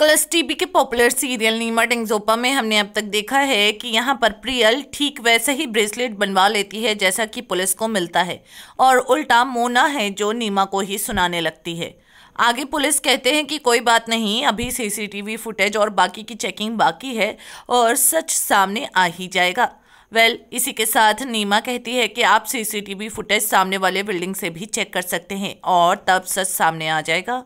colours TV के serial सीरियल नीमा टेंगजोपा में हमने अब तक देखा है कि यहाँ पर प्रियल ठीक वैसे ही ब्रेसलेट बनवा लेती है जैसा कि पुलिस को मिलता है और उल्टा मोना है जो नीमा को ही सुनाने लगती है आगे पुलिस कहते हैं कि कोई बात नहीं अभी सीसीटीवी फुटेज और बाकी की चेकिंग बाकी है और सच सामने आ ही जाएगा वेल well, इसी के साथ नीमा कहती है कि आप सीसीटीवी फुटेज सामने वाले बिल्डिंग से भी चेक कर सकते हैं और तब सच सामने आ जाएगा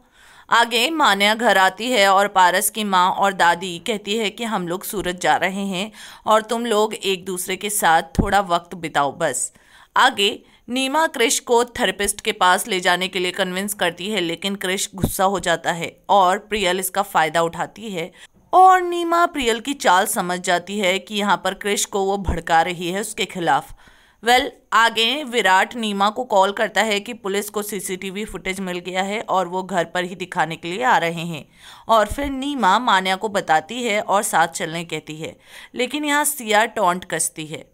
आगे मान्या घर आती है और पारस की माँ और दादी कहती है कि हम लोग सूरत जा रहे हैं और तुम लोग एक दूसरे के साथ थोड़ा वक्त बिताओ बस आगे नीमा क्रिश को थेरेपिस्ट के पास ले जाने के लिए कन्विंस करती है लेकिन क्रिश गुस्सा हो जाता है और प्रियल इसका फ़ायदा उठाती है और नीमा प्रियल की चाल समझ जाती है कि यहाँ पर क्रिश को वो भड़का रही है उसके खिलाफ़ वेल well, आगे विराट नीमा को कॉल करता है कि पुलिस को सीसीटीवी फुटेज मिल गया है और वो घर पर ही दिखाने के लिए आ रहे हैं और फिर नीमा मान्या को बताती है और साथ चलने कहती है लेकिन यहाँ सिया टोंट कसती है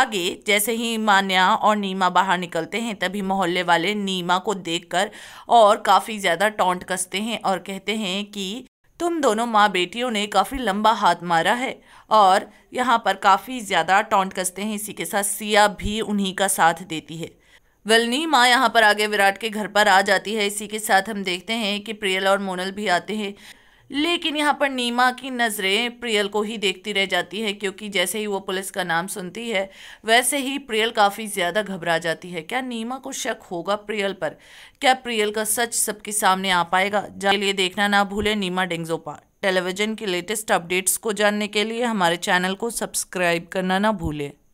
आगे जैसे ही मान्या और नीमा बाहर निकलते हैं तभी मोहल्ले वाले नीमा को देखकर और काफ़ी ज़्यादा टोंट कसते हैं और कहते हैं कि तुम दोनों माँ बेटियों ने काफ़ी लंबा हाथ मारा है और यहाँ पर काफ़ी ज़्यादा टॉन्ट कसते हैं इसी के साथ सिया भी उन्हीं का साथ देती है वलनी माँ यहाँ पर आगे विराट के घर पर आ जाती है इसी के साथ हम देखते हैं कि प्रियल और मोनल भी आते हैं लेकिन यहाँ पर नीमा की नज़रें प्रियल को ही देखती रह जाती है क्योंकि जैसे ही वो पुलिस का नाम सुनती है वैसे ही प्रियल काफ़ी ज़्यादा घबरा जाती है क्या नीमा को शक होगा प्रियल पर क्या प्रियल का सच सबके सामने आ पाएगा जाने लिए देखना ना भूलें नीमा डेंगजोपा टेलीविज़न की लेटेस्ट अपडेट्स को जानने के लिए हमारे चैनल को सब्सक्राइब करना ना भूलें